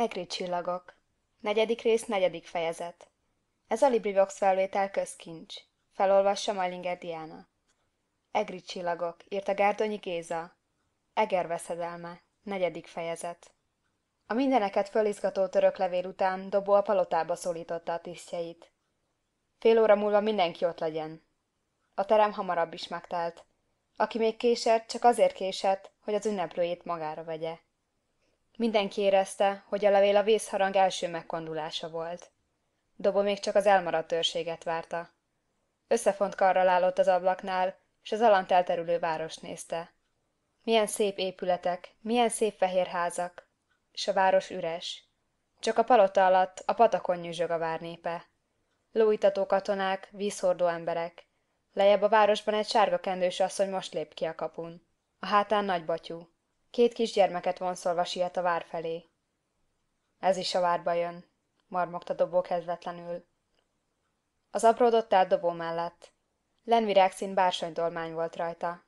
Egri csillagok. Negyedik rész, negyedik fejezet. Ez a LibriVox felvétel közkincs. Felolvassa Majlinger Diana. Egri csillagok, írta Gárdonyi Géza. Eger veszedelme. Negyedik fejezet. A mindeneket fölizgató török levél után Dobó a palotába szólította a tisztjeit. Fél óra múlva mindenki ott legyen. A terem hamarabb is megtelt. Aki még késett, csak azért késett, hogy az ünneplőjét magára vegye. Mindenki érezte, hogy a levél a vészharang első megkondulása volt. Dobó még csak az elmaradt őrséget várta. Összefont karral állott az ablaknál, és az alant elterülő várost nézte. Milyen szép épületek, milyen szép fehér házak, és a város üres. Csak a palota alatt a patakon nyüzsög a várnépe. Lóítató katonák, vízhordó emberek. Lejjebb a városban egy sárga kendős asszony most lép ki a kapun. A hátán nagy batyú. Két kisgyermeket vonszolva siet a vár felé. Ez is a várba jön, marmogta Dobó kezvetlenül. Az apródott át Dobó mellett. Lenvirágszín bársonydolmány volt rajta.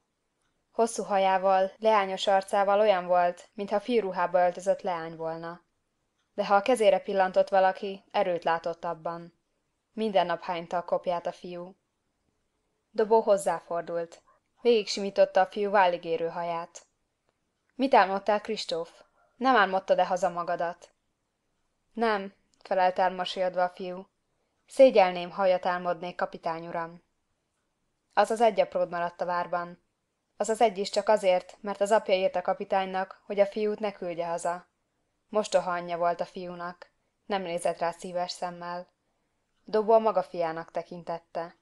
Hosszú hajával, leányos arcával olyan volt, mintha fiúruhába öltözött leány volna. De ha a kezére pillantott valaki, erőt látott abban. Minden nap hányta a kopját a fiú. Dobó hozzáfordult. Végig simította a fiú válligérő haját mit álmodtál, Kristóf? Nem álmodtad-e haza magadat? Nem, felelt elmasiadva a fiú. Szégyelném, hajat álmodnék, kapitány uram. Az az egy apród maradt a várban. Az az egy is csak azért, mert az apja írt a kapitánynak, hogy a fiút ne küldje haza. Mostoha anyja volt a fiúnak. Nem nézett rá szíves szemmel. Dobó a maga fiának tekintette.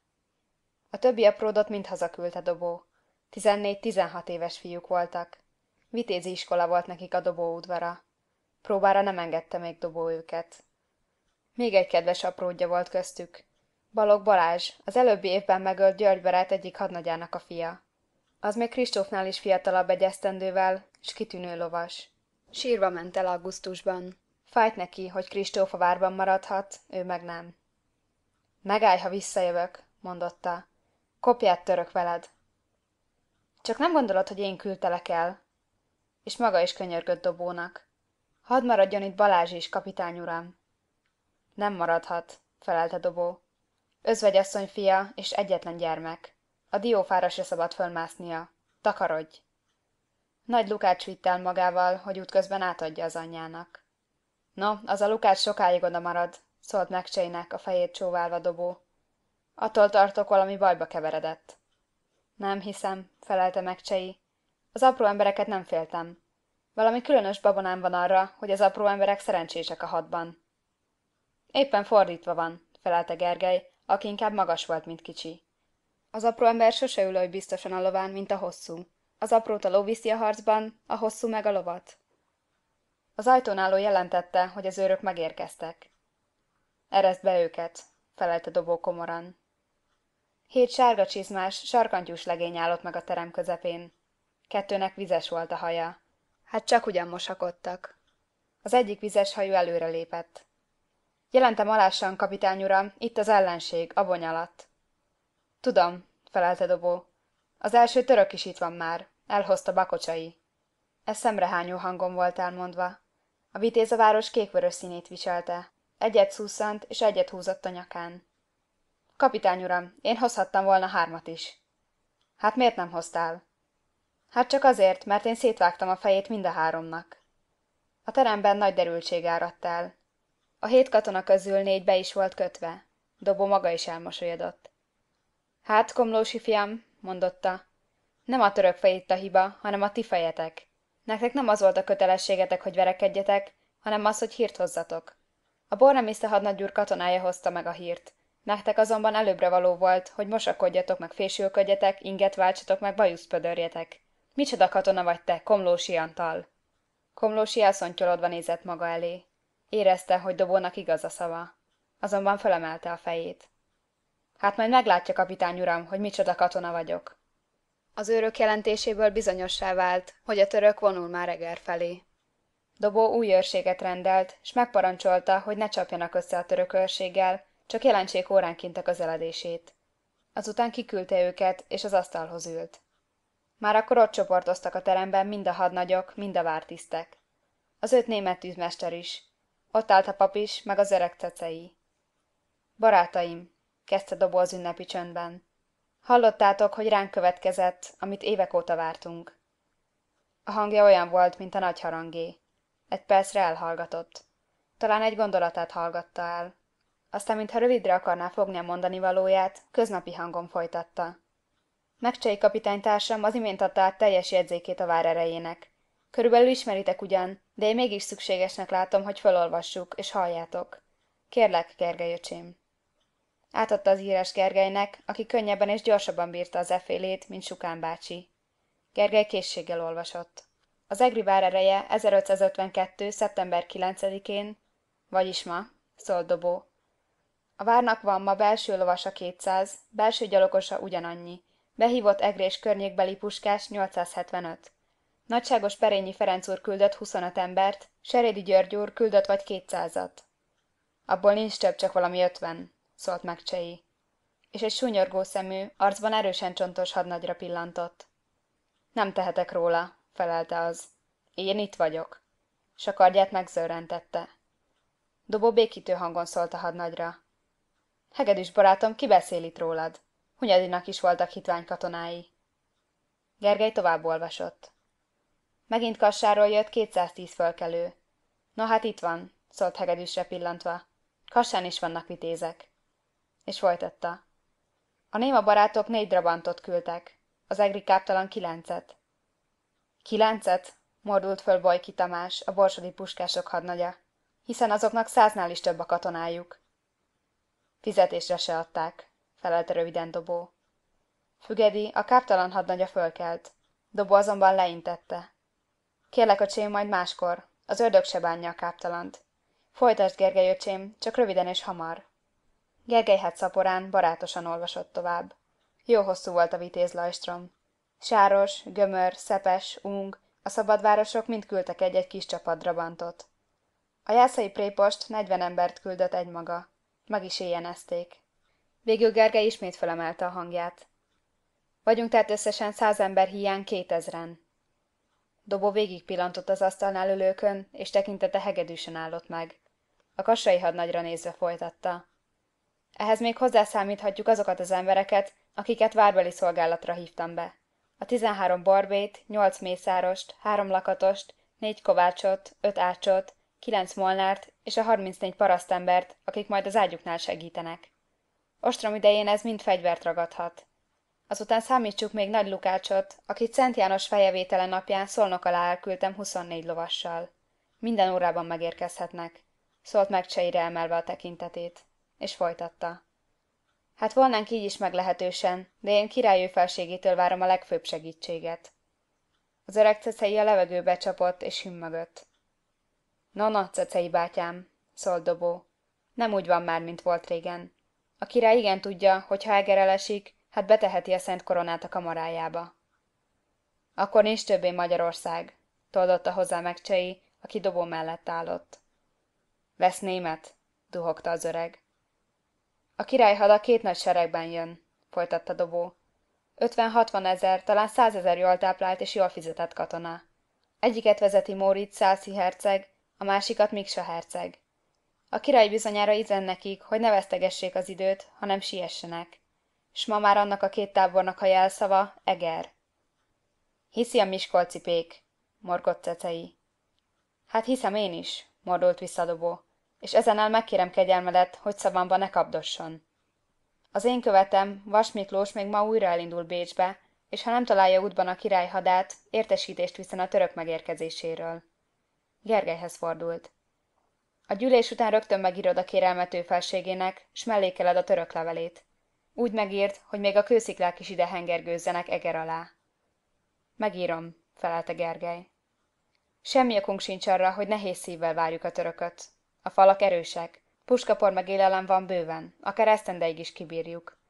A többi apródot mind hazaküldte Dobó. Tizennégy-tizenhat éves fiúk voltak. Vitézi iskola volt nekik a dobóudvara. Próbára nem engedte még dobó őket. Még egy kedves apródja volt köztük. Balog Balázs, az előbbi évben megölt György barát egyik hadnagyának a fia. Az még Kristófnál is fiatalabb egy esztendővel, s kitűnő lovas. Sírva ment el augusztusban. Fájt neki, hogy Kristóf a várban maradhat, ő meg nem. Megállj, ha visszajövök, mondotta. Kopját török veled. Csak nem gondolod, hogy én küldtelek el, és maga is könyörgött Dobónak. Hadd maradjon itt Balázs is, kapitány uram. Nem maradhat, felelte Dobó. Özvegyasszony fia és egyetlen gyermek. A diófára se szabad fölmásznia. Takarodj! Nagy Lukács vitt el magával, hogy útközben átadja az anyjának. No, az a Lukács sokáig oda marad, szólt megcseinek a fejét csóválva Dobó. Attól tartok, valami bajba keveredett. Nem hiszem, felelte megcsei, az apró embereket nem féltem. Valami különös babonám van arra, hogy az apró emberek szerencsések a hatban. Éppen fordítva van, felelte Gergely, aki inkább magas volt, mint kicsi. Az apró ember sose ül hogy biztosan a lován, mint a hosszú. Az aprót a ló viszi a harcban, a hosszú meg a lovat. Az ajtónáló jelentette, hogy az őrök megérkeztek. Erezd be őket, felelte dobó komoran. Hét sárga csizmás, sarkantyús legény állott meg a terem közepén. Kettőnek vizes volt a haja. Hát csak ugyan mosakodtak. Az egyik vizes hajú előre lépett. Jelentem alássan, kapitány uram, itt az ellenség, a bony alatt. Tudom, felelte Dobó. Az első török is itt van már, elhozta bakocsai. Ez szemrehányó hangon volt elmondva. A vitéz város kékvörös színét viselte. Egyet szúszant, és egyet húzott a nyakán. Kapitány uram, én hozhattam volna hármat is. Hát miért nem hoztál? Hát csak azért, mert én szétvágtam a fejét mind a háromnak. A teremben nagy derültség áradt el. A hét katona közül négy be is volt kötve. Dobó maga is elmosolyodott. Hát, komlósi fiam, mondotta, nem a török fejét a hiba, hanem a ti fejetek. Nektek nem az volt a kötelességetek, hogy verekedjetek, hanem az, hogy hírt hozzatok. A bornemiszta hadnagyúr katonája hozta meg a hírt. Nektek azonban előbbre való volt, hogy mosakodjatok meg fésülködjetek, inget váltsatok meg bajuszpödörjetek. Micsoda katona vagy te, Komlósi Antal! Komlósi elszontyolodva nézett maga elé. Érezte, hogy Dobónak igaz a szava. Azonban fölemelte a fejét. Hát majd meglátja, kapitány uram, hogy micsoda katona vagyok. Az őrök jelentéséből bizonyossá vált, hogy a török vonul már reger felé. Dobó új őrséget rendelt, és megparancsolta, hogy ne csapjanak össze a török őrséggel, csak jelentsék óránként a közeledését. Azután kiküldte őket, és az asztalhoz ült. Már akkor ott csoportoztak a teremben mind a hadnagyok, mind a vártisztek. Az öt német tűzmester is. Ott állt a pap is, meg az öreg cecei. Barátaim, kezdte Dobó az ünnepi csöndben. Hallottátok, hogy ránk következett, amit évek óta vártunk. A hangja olyan volt, mint a nagy harangé. Egy percre elhallgatott. Talán egy gondolatát hallgatta el. Aztán, mintha rövidre akarná fogni a mondani valóját, köznapi hangon folytatta. Megcsei kapitány társam az imént adta át teljes jegyzékét a vár erejének. Körülbelül ismeritek ugyan, de én mégis szükségesnek látom, hogy felolvassuk, és halljátok. Kérlek, Gergely öcsém. Átadta az írás Gergelynek, aki könnyebben és gyorsabban bírta az efélét, mint Sukán bácsi. Gergely készséggel olvasott. Az Egri vár ereje 1552. szeptember 9-én, vagyis ma, szólt Dobó. A várnak van ma belső lovasa 200, belső gyalogosa ugyanannyi, Behívott Egrés környékbeli puskás 875. Nagyságos Perényi Ferenc úr küldött 25 embert, Serédi György úr küldött vagy 200-at. Abból nincs több, csak valami 50, szólt meg Csei. És egy sunyorgó szemű, arcban erősen csontos hadnagyra pillantott. Nem tehetek róla, felelte az. Én itt vagyok. S a kardját megzörrentette. Dobó békítő hangon szólt a hadnagyra. Hegedűs barátom, ki beszél itt rólad? Hunyadinak is voltak hitvány katonái. Gergely tovább olvasott. Megint kassáról jött 210 fölkelő. Na hát itt van, szólt hegedűsre pillantva. Kassán is vannak vitézek. És folytatta. A néma barátok négy drabantot küldtek, az egri káptalan kilencet. Kilencet? mordult föl Bajki Tamás, a borsodi puskások hadnagya. Hiszen azoknak száznál is több a katonájuk. Fizetésre se adták felelte röviden Dobó. Fügedi, a káptalan hadnagya fölkelt. Dobó azonban leintette. Kérlek, öcsém, majd máskor. Az ördög se bánja a káptalant. Folytasd, Gergely öcsém, csak röviden és hamar. Gergely hát szaporán, barátosan olvasott tovább. Jó hosszú volt a vitéz lajstrom. Sáros, Gömör, Szepes, Ung, a szabadvárosok mind küldtek egy-egy kis bantot. A jászai prépost 40 embert küldött egymaga. Meg is éjjenezték. Végül Gergely ismét felemelte a hangját. Vagyunk tehát összesen száz ember hiány kétezren. Dobó végig pillantott az asztalnál ülőkön, és tekintete hegedűsen állott meg. A kassai hadnagyra nézve folytatta. Ehhez még hozzászámíthatjuk azokat az embereket, akiket várbeli szolgálatra hívtam be. A tizenhárom barbét, nyolc mészárost, három lakatost, négy kovácsot, öt ácsot, kilenc molnárt és a harmincnégy parasztembert, akik majd az ágyuknál segítenek. Ostrom idején ez mind fegyvert ragadhat. Azután számítsuk még Nagy Lukácsot, akit Szent János fejevétele napján szolnok alá elküldtem 24 lovassal. Minden órában megérkezhetnek. Szólt meg Cseire emelve a tekintetét. És folytatta. Hát volnánk így is meglehetősen, de én királyő felségétől várom a legfőbb segítséget. Az öreg cecei a levegőbe csapott és hümmögött. Na, na, cecei bátyám, szólt dobó. Nem úgy van már, mint volt régen. A király igen tudja, hogy ha Eger elesik, hát beteheti a szent koronát a kamarájába. Akkor nincs többé Magyarország, toldotta hozzá megcsei, aki dobó mellett állott. Vesz német, duhogta az öreg. A király hada két nagy seregben jön, folytatta dobó. 50-60 ezer, talán 100 jól táplált és jól fizetett katona. Egyiket vezeti Móricz Szászi herceg, a másikat Miksa herceg. A király bizonyára izen nekik, hogy ne vesztegessék az időt, hanem siessenek. S ma már annak a két tábornak a jelszava Eger. Hiszi a Miskolci pék, morgott cecei. Hát hiszem én is, mordult visszadobó, és ezenel megkérem kegyelmedet, hogy szabamba ne kapdosson. Az én követem, Vas Miklós még ma újra elindul Bécsbe, és ha nem találja útban a király hadát, értesítést viszen a török megérkezéséről. Gergelyhez fordult. A gyűlés után rögtön megírod a kérelmető felségének, s mellékeled a török levelét. Úgy megírt, hogy még a kősziklák is ide hengergőzzenek Eger alá. Megírom, felelte Gergely. Semmi okunk sincs arra, hogy nehéz szívvel várjuk a törököt. A falak erősek, puskapor meg élelem van bőven, akár esztendeig is kibírjuk.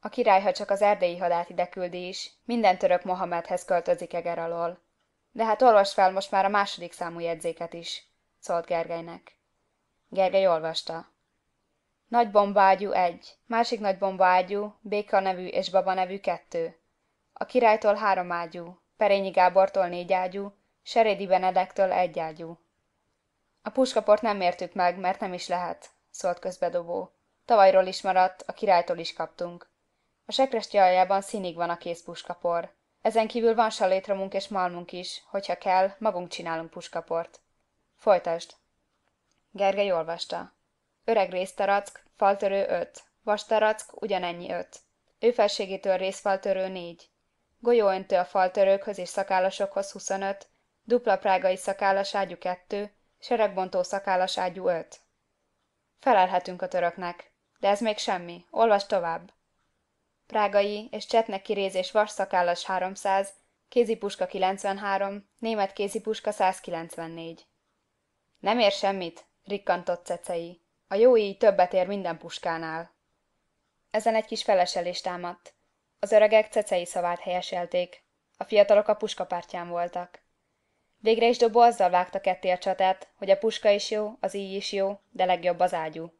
A király, ha csak az erdélyi hadát ide küldi is, minden török Mohamedhez költözik Eger alól. De hát olvasd fel most már a második számú jegyzéket is, szólt Gergelynek. Gergely olvasta. Nagy bombágyú egy, másik nagy bombágyú, Béka nevű és Baba nevű kettő. A királytól három ágyú, Perényi Gábortól négy ágyú, Serédi Benedektől egy ágyú. A puskaport nem mértük meg, mert nem is lehet, szólt közbedobó. Tavalyról is maradt, a királytól is kaptunk. A sekrestje aljában színig van a kész puskapor. Ezen kívül van salétromunk és malmunk is, hogyha kell, magunk csinálunk puskaport. Folytasd! Gergely olvasta. Öreg résztarack, faltörő 5, vastarack ugyanennyi 5. Őfelségétől részfaltörő 4. Golyóöntő a faltörőkhöz és szakálasokhoz 25, dupla prágai szakállas ágyú 2, seregbontó szakállas ágyú 5. Felelhetünk a töröknek, de ez még semmi, olvas tovább. Prágai és csetnek kirézés vas szakállas 300, kézipuska 93, német kézipuska 194. Nem ér semmit, rikkantott cecei. A jó íj többet ér minden puskánál. Ezen egy kis feleselés támadt. Az öregek cecei szavát helyeselték. A fiatalok a puskapártján voltak. Végre is Dobó azzal vágta ketté a csatát, hogy a puska is jó, az íj is jó, de legjobb az ágyú.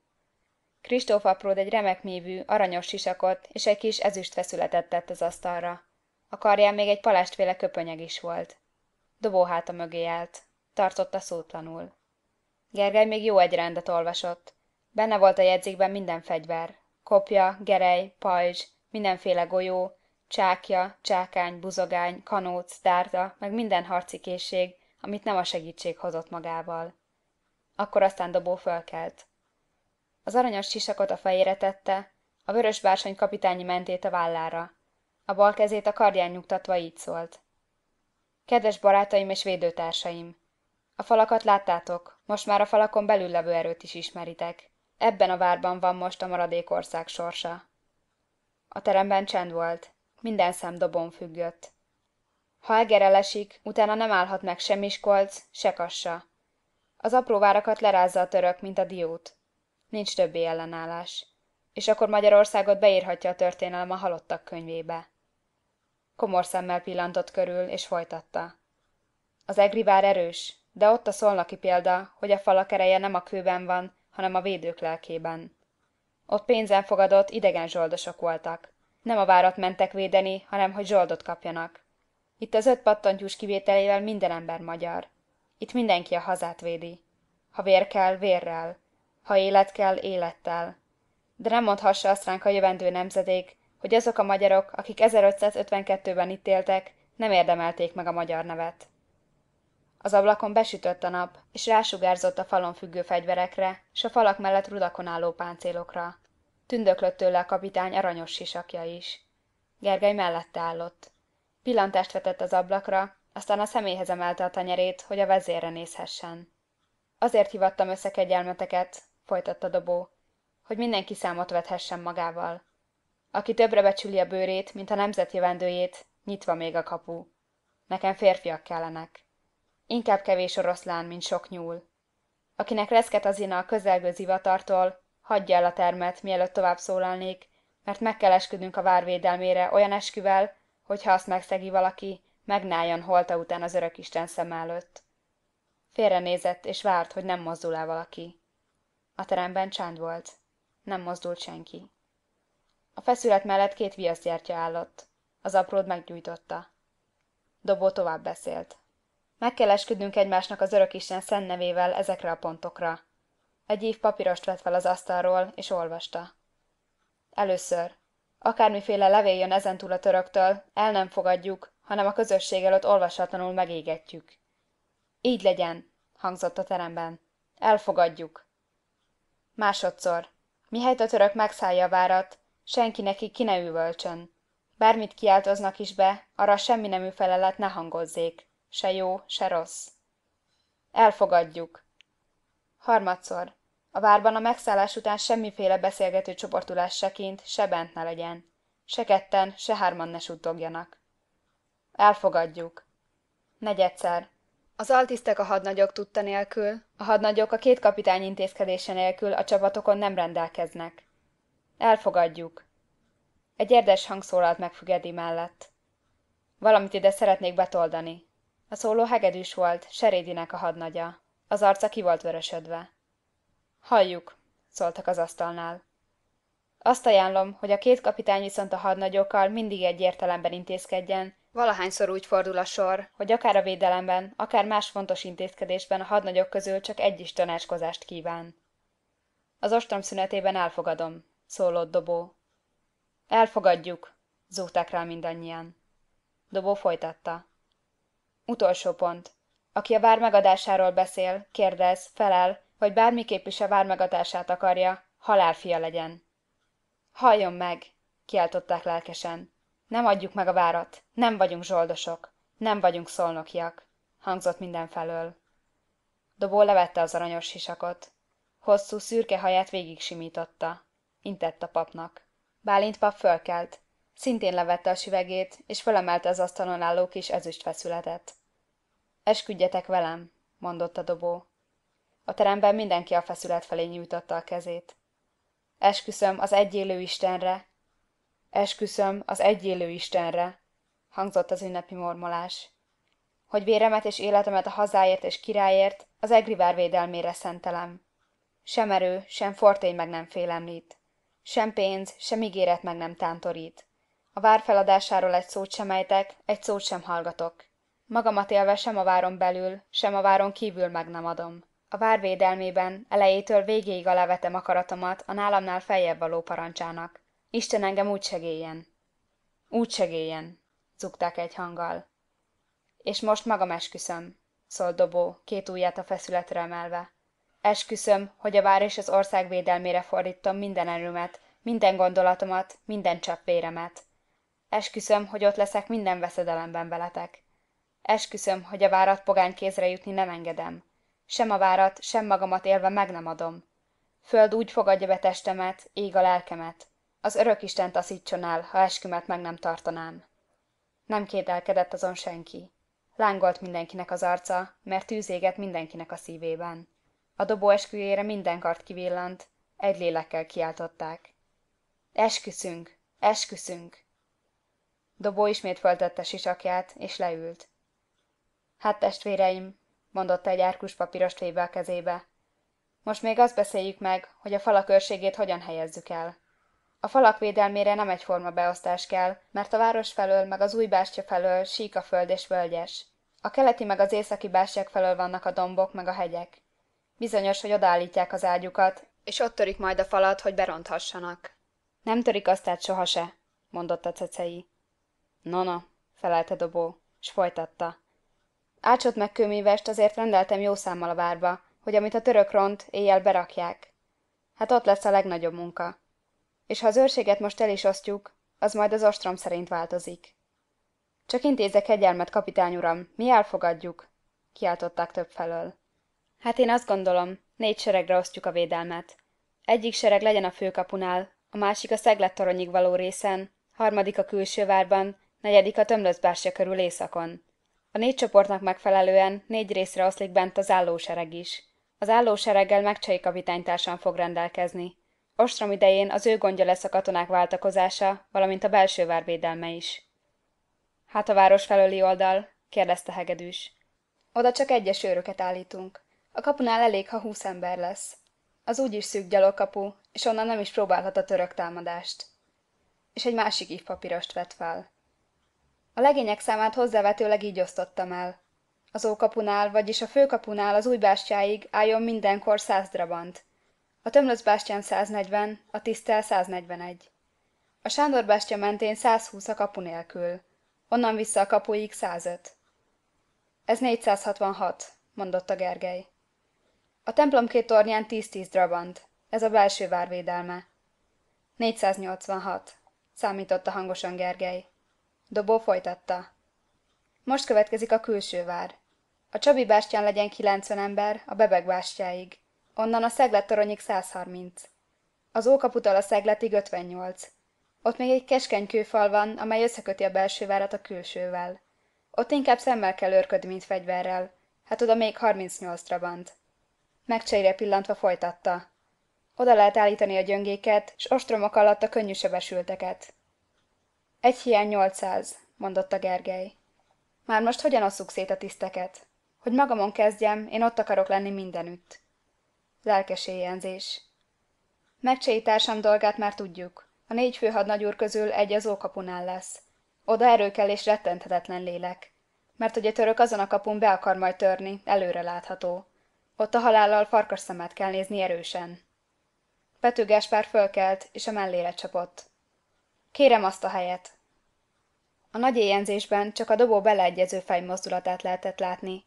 Kristóf apród egy remek mívű, aranyos sisakot és egy kis ezüst feszületet tett az asztalra. A karján még egy palástféle köpönyeg is volt. Dobó háta mögé állt. Tartotta szótlanul. Gergely még jó egy rendet olvasott. Benne volt a jegyzékben minden fegyver. Kopja, gerej, pajzs, mindenféle golyó, csákja, csákány, buzogány, kanóc, dárda, meg minden harci készség, amit nem a segítség hozott magával. Akkor aztán dobó fölkelt. Az aranyos sisakot a fejére tette, a vörös bársony kapitányi mentét a vállára. A bal kezét a kardján nyugtatva így szólt. Kedves barátaim és védőtársaim! A falakat láttátok, most már a falakon belül levő erőt is ismeritek. Ebben a várban van most a maradék ország sorsa. A teremben csend volt, minden szem dobon függött. Ha Eger elesik, utána nem állhat meg sem Miskolc, se Kassa. Az apró várakat lerázza a török, mint a diót. Nincs többi ellenállás. És akkor Magyarországot beírhatja a történelem a halottak könyvébe. Komor szemmel pillantott körül, és folytatta. Az egri vár erős, de ott a szolnoki példa, hogy a falak ereje nem a kőben van, hanem a védők lelkében. Ott pénzen fogadott idegen zsoldosok voltak. Nem a várat mentek védeni, hanem hogy zsoldot kapjanak. Itt az öt pattantyús kivételével minden ember magyar. Itt mindenki a hazát védi. Ha vér kell, vérrel. Ha élet kell, élettel. De nem mondhassa azt ránk a jövendő nemzedék, hogy azok a magyarok, akik 1552-ben itt éltek, nem érdemelték meg a magyar nevet. Az ablakon besütött a nap, és rásugárzott a falon függő fegyverekre, s a falak mellett rudakon álló páncélokra. Tündöklött tőle a kapitány aranyos sisakja is. Gergely mellette állott. Pillantást vetett az ablakra, aztán a személyhez emelte a tenyerét, hogy a vezérre nézhessen. Azért hivattam össze kegyelmeteket, folytatta Dobó, hogy mindenki számot vethessen magával. Aki többre becsüli a bőrét, mint a nemzet jövendőjét, nyitva még a kapu. Nekem férfiak kellenek. Inkább kevés oroszlán, mint sok nyúl. Akinek reszket az ina a közelgő zivatartól, hagyja el a termet, mielőtt tovább szólalnék, mert meg kell esküdnünk a várvédelmére olyan esküvel, hogy ha azt megszegi valaki, megnáljon holta után az örökisten szem előtt. Félrenézett, és várt, hogy nem mozdul el valaki. A teremben csend volt. Nem mozdult senki. A feszület mellett két viaszgyertya állott. Az apród meggyújtotta. Dobó tovább beszélt. Meg kell esküdnünk egymásnak az örökisten szent nevével ezekre a pontokra. Egy év papírost vett fel az asztalról, és olvasta. Először. Akármiféle levél jön ezentúl a töröktől, el nem fogadjuk, hanem a közösség előtt olvashatlanul megégetjük. Így legyen, hangzott a teremben. Elfogadjuk. Másodszor. Mihelyt a török megszállja a várat, senki neki ki ne üvölcsön. Bármit kiáltoznak is be, arra semmi nemű felelet ne hangozzék se jó, se rossz. Elfogadjuk. Harmadszor. A várban a megszállás után semmiféle beszélgető csoportulás se kint, se bent ne legyen. Se ketten, se hárman ne suttogjanak. Elfogadjuk. Negyedszer. Az altisztek a hadnagyok tudta nélkül, a hadnagyok a két kapitány intézkedése nélkül a csapatokon nem rendelkeznek. Elfogadjuk. Egy érdes hang szólalt meg Fügedi mellett. Valamit ide szeretnék betoldani. A szóló hegedűs volt, Serédinek a hadnagya. Az arca ki volt vörösödve. Halljuk, szóltak az asztalnál. Azt ajánlom, hogy a két kapitány viszont a hadnagyokkal mindig értelemben intézkedjen, valahányszor úgy fordul a sor, hogy akár a védelemben, akár más fontos intézkedésben a hadnagyok közül csak egy is tanácskozást kíván. Az ostrom szünetében elfogadom, szólott Dobó. Elfogadjuk, zúgták rá mindannyian. Dobó folytatta. Utolsó pont. Aki a vár megadásáról beszél, kérdez, felel, vagy bármiképp is a vár megadását akarja, halálfia legyen. Halljon meg! kiáltották lelkesen. Nem adjuk meg a várat, nem vagyunk zsoldosok, nem vagyunk szolnokiak, hangzott mindenfelől. Dobó levette az aranyos sisakot. Hosszú szürke haját végig simította. Intett a papnak. Bálint pap fölkelt, Szintén levette a süvegét, és felemelte az asztalon álló kis ezüstfeszületet. Esküdjetek velem, mondotta dobó. A teremben mindenki a feszület felé nyújtotta a kezét. Esküszöm az egyélő Istenre! Esküszöm az egyélő Istenre! hangzott az ünnepi mormolás. Hogy véremet és életemet a hazáért és királyért, az egrivár védelmére szentelem. Sem erő, sem fortény meg nem félemlít. Sem pénz, sem ígéret meg nem tántorít. A vár feladásáról egy szót sem ejtek, egy szót sem hallgatok. Magamat élve sem a váron belül, sem a váron kívül meg nem adom. A vár védelmében elejétől végéig alávetem akaratomat a nálamnál feljebb való parancsának. Isten engem úgy segéljen. Úgy segéljen, zugták egy hanggal. És most magam esküszöm, szólt Dobó, két ujját a feszületre emelve. Esküszöm, hogy a vár és az ország védelmére fordítom minden erőmet, minden gondolatomat, minden csapvéremet. véremet. Esküszöm, hogy ott leszek minden veszedelemben veletek. Esküszöm, hogy a várat pogány kézre jutni nem engedem. Sem a várat, sem magamat élve meg nem adom. Föld úgy fogadja be testemet, ég a lelkemet. Az örök Isten taszítson el, ha eskümet meg nem tartanám. Nem kételkedett azon senki. Lángolt mindenkinek az arca, mert tűz égett mindenkinek a szívében. A dobó esküjére minden kart kivillant, egy lélekkel kiáltották. Esküszünk, esküszünk, Dobó ismét föltette sisakját, és leült. Hát testvéreim, mondotta egy árkus papírost véve a kezébe. Most még azt beszéljük meg, hogy a falak őrségét hogyan helyezzük el. A falak védelmére nem egyforma beosztás kell, mert a város felől meg az új bástya felől sík a föld és völgyes. A keleti meg az északi bástyák felől vannak a dombok meg a hegyek. Bizonyos, hogy odállítják az ágyukat, és ott törik majd a falat, hogy beronthassanak. Nem törik azt át soha mondotta Cecei. Nana, felelte Dobó, s folytatta. Ácsot meg kőművest azért rendeltem jó számmal a várba, hogy amit a török ront, éjjel berakják. Hát ott lesz a legnagyobb munka. És ha az őrséget most el is osztjuk, az majd az ostrom szerint változik. Csak intézek egyelmet, kapitány uram, mi elfogadjuk, kiáltották több felől. Hát én azt gondolom, négy seregre osztjuk a védelmet. Egyik sereg legyen a főkapunál, a másik a szeglettoronyig való részen, harmadik a külső várban, negyedik a tömlözbársja körül északon. A négy csoportnak megfelelően négy részre oszlik bent az állósereg is. Az állósereggel megcsei kapitánytársan fog rendelkezni. Ostrom idején az ő gondja lesz a katonák váltakozása, valamint a belső várvédelme védelme is. Hát a város felőli oldal? kérdezte Hegedűs. Oda csak egyes őröket állítunk. A kapunál elég, ha húsz ember lesz. Az úgyis szűk gyalogkapu, és onnan nem is próbálhat a török támadást. És egy másik ívpapírost vett fel. A legények számát hozzávetőleg így osztottam el. Az ókapunál, vagyis a főkapunál az új bástyáig álljon mindenkor száz drabant. A tömlöc bástyán 140, a tisztel 141. A Sándor bástya mentén 120 a kapu nélkül. Onnan vissza a kapuig 105. Ez 466, mondotta Gergely. A templom két tornyán 10-10 drabant. Ez a belső várvédelme. 486, számította hangosan Gergely. Dobó folytatta. Most következik a külső vár. A Csabi bástyán legyen kilencven ember, a Bebek bástyáig. Onnan a Szeglet toronyig 130. Az ókaputal a Szegletig 58. Ott még egy keskeny kőfal van, amely összeköti a belső várat a külsővel. Ott inkább szemmel kell őrködni, mint fegyverrel. Hát oda még 38 trabant. Megcsejre pillantva folytatta. Oda lehet állítani a gyöngéket, s ostromok alatt a könnyű sebesülteket. Egy hiány nyolcszáz, mondotta Gergely. Már most hogyan osszuk szét a tiszteket? Hogy magamon kezdjem, én ott akarok lenni mindenütt. Lelkes éjjelzés. Megcséi társam dolgát már tudjuk. A négy fő közül egy az ókapunál lesz. Oda erő kell és rettenthetetlen lélek. Mert hogy a török azon a kapun be akar majd törni, előre látható. Ott a halállal farkas szemet kell nézni erősen. Pető pár fölkelt, és a mellére csapott. Kérem azt a helyet! A nagy éjjelzésben csak a dobó beleegyező fejmozdulatát lehetett látni.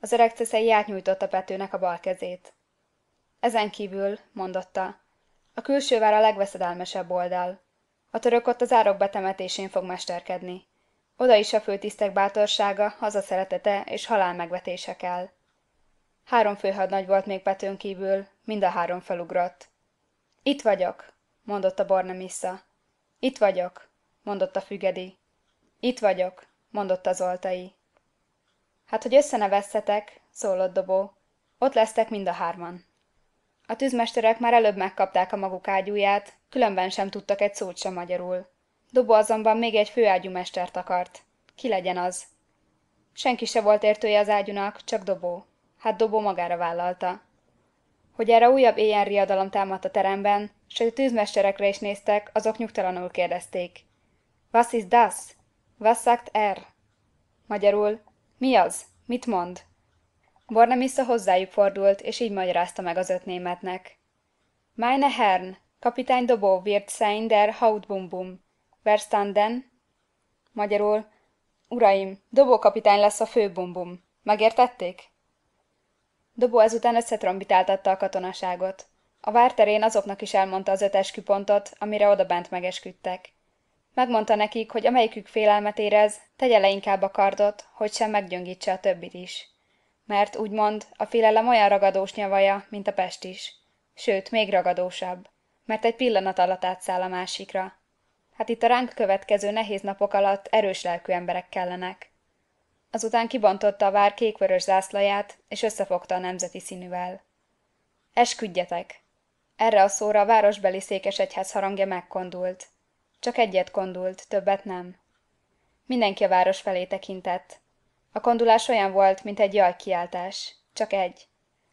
Az öreg ceszei átnyújtotta Petőnek a bal kezét. Ezen kívül, mondotta, a külső vár a legveszedelmesebb oldal. A török ott az árok betemetésén fog mesterkedni. Oda is a főtisztek bátorsága, szeretete és halál megvetése kell. Három főhadnagy volt még Petőn kívül, mind a három felugrott. Itt vagyok, mondotta Borna vissza itt vagyok mondotta fügedi itt vagyok mondotta zoltai hát hogy össze szólott dobó ott lesztek mind a hárman a tűzmesterek már előbb megkapták a maguk ágyúját, különben sem tudtak egy szót sem magyarul. Dobó azonban még egy főágyúmestert akart. Ki legyen az? Senki se volt értője az ágyúnak, csak Dobó. Hát Dobó magára vállalta. Hogy erre újabb éjjel riadalom támadt a teremben, Sőt, tűzmesterekre is néztek, azok nyugtalanul kérdezték. Was ist das? Was sagt er? Magyarul, mi az? Mit mond? Bornemisza hozzájuk fordult, és így magyarázta meg az öt németnek. Meine Herren, kapitány Dobó wird sein der Hautbumbum. Verstanden? Magyarul, Uraim, Dobó kapitány lesz a főbumbum. Megértették? Dobó ezután összetrombitáltatta a katonaságot. A várterén azoknak is elmondta az öt esküpontot, amire odabent megesküdtek. Megmondta nekik, hogy amelyikük félelmet érez, tegye le inkább a kardot, hogy sem meggyöngítse a többit is. Mert úgymond a félelem olyan ragadós nyavaja, mint a pest is. Sőt, még ragadósabb, mert egy pillanat alatt átszáll a másikra. Hát itt a ránk következő nehéz napok alatt erős lelkű emberek kellenek. Azután kibontotta a vár kékvörös zászlaját, és összefogta a nemzeti színűvel. Esküdjetek! Erre a szóra a városbeli székesegyház harangja megkondult. Csak egyet kondult, többet nem. Mindenki a város felé tekintett. A kondulás olyan volt, mint egy jajkiáltás. Csak egy.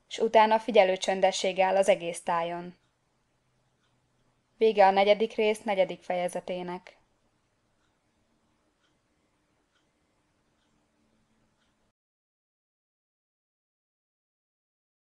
S utána figyelő csöndesség áll az egész tájon. Vége a negyedik rész negyedik fejezetének.